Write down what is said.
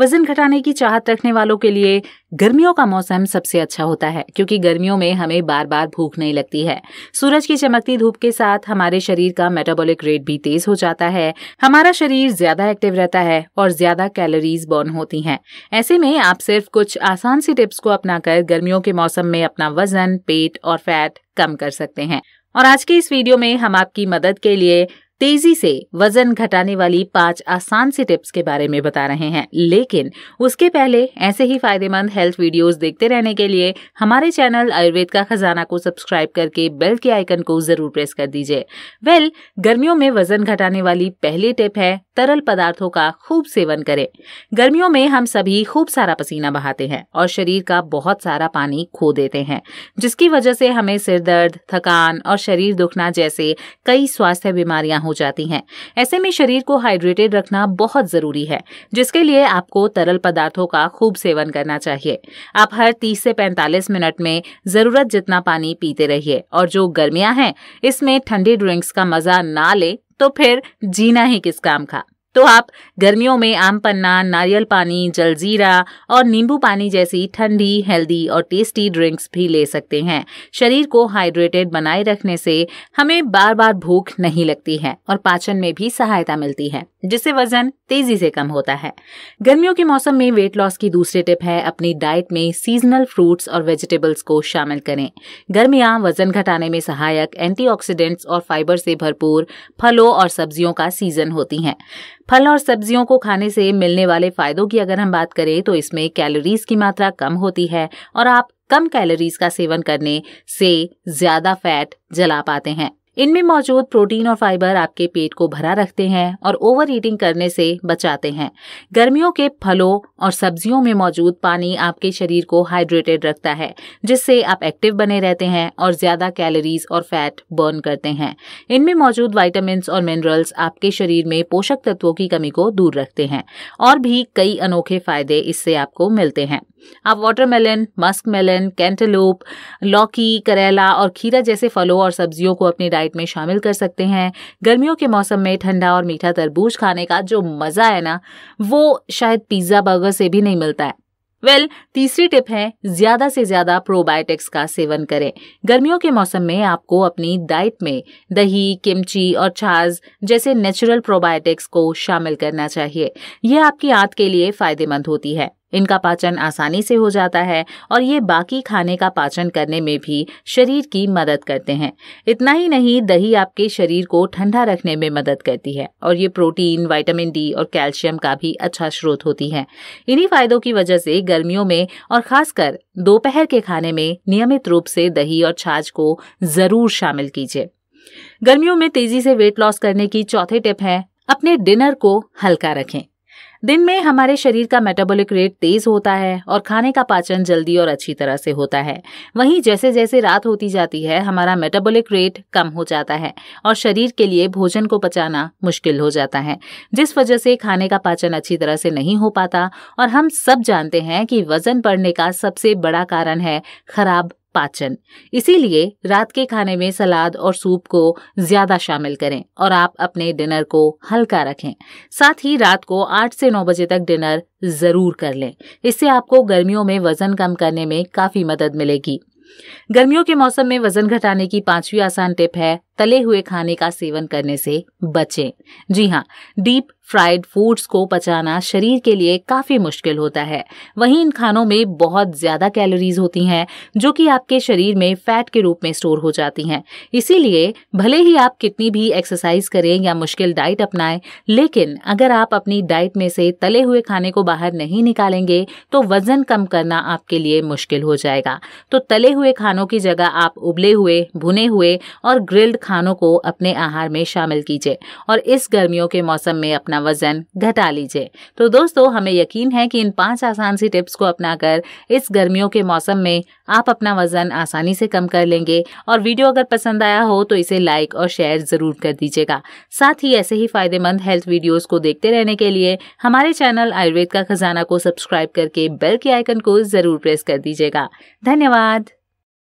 वजन घटाने की चाहत रखने वालों के लिए गर्मियों का मौसम सबसे अच्छा होता है क्योंकि गर्मियों में हमें बार बार भूख नहीं लगती है सूरज की चमकती धूप के साथ हमारे शरीर का मेटाबॉलिक रेट भी तेज हो जाता है हमारा शरीर ज्यादा एक्टिव रहता है और ज्यादा कैलोरीज बर्न होती हैं ऐसे में आप सिर्फ कुछ आसान सी टिप्स को अपनाकर गर्मियों के मौसम में अपना वजन पेट और फैट कम कर सकते हैं और आज के इस वीडियो में हम आपकी मदद के लिए तेजी से वजन घटाने वाली पांच आसान सी टिप्स के बारे में बता रहे हैं लेकिन उसके पहले ऐसे ही फायदेमंद हेल्थ वीडियोस देखते रहने के लिए हमारे चैनल आयुर्वेद का खजाना को सब्सक्राइब करके बेल के आइकन को जरूर प्रेस कर दीजिए वेल well, गर्मियों में वजन घटाने वाली पहली टिप है तरल पदार्थों का खूब सेवन करें गर्मियों में हम सभी खूब सारा पसीना बहाते हैं और शरीर का बहुत सारा पानी खो देते हैं जिसकी वजह से हमें सिर दर्द थकान और शरीर दुखना जैसे कई स्वास्थ्य बीमारियां हो जाती हैं ऐसे में शरीर को हाइड्रेटेड रखना बहुत ज़रूरी है जिसके लिए आपको तरल पदार्थों का खूब सेवन करना चाहिए आप हर 30 से 45 मिनट में ज़रूरत जितना पानी पीते रहिए और जो गर्मियाँ हैं इसमें ठंडी ड्रिंक्स का मज़ा ना ले तो फिर जीना ही किस काम का तो आप गर्मियों में आम पन्ना नारियल पानी जलजीरा और नींबू पानी जैसी ठंडी हेल्दी और टेस्टी ड्रिंक्स भी ले सकते हैं शरीर को हाइड्रेटेड बनाए रखने से हमें बार बार भूख नहीं लगती है और पाचन में भी सहायता मिलती है जिससे वजन तेजी से कम होता है गर्मियों के मौसम में वेट लॉस की दूसरी टिप है अपनी डाइट में सीजनल फ्रूट्स और वेजिटेबल्स को शामिल करें गर्मियां वजन घटाने में सहायक एंटीऑक्सीडेंट्स और फाइबर से भरपूर फलों और सब्जियों का सीजन होती हैं फल और सब्जियों को खाने से मिलने वाले फायदों की अगर हम बात करें तो इसमें कैलोरीज की मात्रा कम होती है और आप कम कैलोरीज का सेवन करने से ज्यादा फैट जला पाते हैं इनमें मौजूद प्रोटीन और फाइबर आपके पेट को भरा रखते हैं और ओवर ईटिंग करने से बचाते हैं गर्मियों के फलों और सब्जियों में मौजूद पानी आपके शरीर को हाइड्रेटेड रखता है जिससे आप एक्टिव बने रहते हैं और ज़्यादा कैलोरीज और फैट बर्न करते हैं इनमें मौजूद वाइटामिन और मिनरल्स आपके शरीर में पोषक तत्वों की कमी को दूर रखते हैं और भी कई अनोखे फायदे इससे आपको मिलते हैं आप वाटरमेलन मस्क मेलन कैंटलोप लौकी करेला और खीरा जैसे फलों और सब्जियों को अपनी डाइट में शामिल कर सकते हैं गर्मियों के मौसम में ठंडा और मीठा तरबूज खाने का जो मज़ा है ना वो शायद पिज़्ज़ा बर्गर से भी नहीं मिलता है वेल well, तीसरी टिप है ज़्यादा से ज़्यादा प्रोबायोटिक्स का सेवन करें गर्मियों के मौसम में आपको अपनी डाइट में दही किमची और छाज जैसे नेचुरल प्रोबायोटिक्स को शामिल करना चाहिए यह आपकी आंत के लिए फ़ायदेमंद होती है इनका पाचन आसानी से हो जाता है और ये बाकी खाने का पाचन करने में भी शरीर की मदद करते हैं इतना ही नहीं दही आपके शरीर को ठंडा रखने में मदद करती है और ये प्रोटीन वाइटामिन डी और कैल्शियम का भी अच्छा स्रोत होती है इन्हीं फायदों की वजह से गर्मियों में और खासकर दोपहर के खाने में नियमित रूप से दही और छाछ को जरूर शामिल कीजिए गर्मियों में तेजी से वेट लॉस करने की चौथे टिप है अपने डिनर को हल्का रखें दिन में हमारे शरीर का मेटाबॉलिक रेट तेज होता है और खाने का पाचन जल्दी और अच्छी तरह से होता है वहीं जैसे जैसे रात होती जाती है हमारा मेटाबॉलिक रेट कम हो जाता है और शरीर के लिए भोजन को पचाना मुश्किल हो जाता है जिस वजह से खाने का पाचन अच्छी तरह से नहीं हो पाता और हम सब जानते हैं कि वजन बढ़ने का सबसे बड़ा कारण है खराब पाचन इसीलिए रात के खाने में सलाद और सूप को ज़्यादा शामिल करें और आप अपने डिनर को हल्का रखें साथ ही रात को 8 से 9 बजे तक डिनर ज़रूर कर लें इससे आपको गर्मियों में वज़न कम करने में काफ़ी मदद मिलेगी गर्मियों के मौसम में वजन घटाने की पांचवी आसान टिप है तले हुए खाने का सेवन करने से बचें जी हाँ डीप फ्राइड फूड्स को पचाना शरीर के लिए काफ़ी मुश्किल होता है वहीं इन खानों में बहुत ज़्यादा कैलोरीज होती हैं जो कि आपके शरीर में फैट के रूप में स्टोर हो जाती हैं इसीलिए भले ही आप कितनी भी एक्सरसाइज करें या मुश्किल डाइट अपनाएं लेकिन अगर आप अपनी डाइट में से तले हुए खाने को बाहर नहीं निकालेंगे तो वज़न कम करना आपके लिए मुश्किल हो जाएगा तो तले हुए हुए खानों की जगह आप उबले हुए भुने हुए और ग्रिल्ड खानों को अपने आहार में शामिल कीजिए और इस गर्मियों के मौसम में अपना वजन घटा लीजिए तो दोस्तों हमें यकीन है कि इन पांच आसान सी टिप्स को अपनाकर इस गर्मियों के मौसम में आप अपना वजन आसानी से कम कर लेंगे और वीडियो अगर पसंद आया हो तो इसे लाइक और शेयर ज़रूर कर दीजिएगा साथ ही ऐसे ही फायदेमंद हेल्थ वीडियोस को देखते रहने के लिए हमारे चैनल आयुर्वेद का खजाना को सब्सक्राइब करके बेल के आइकन को ज़रूर प्रेस कर दीजिएगा धन्यवाद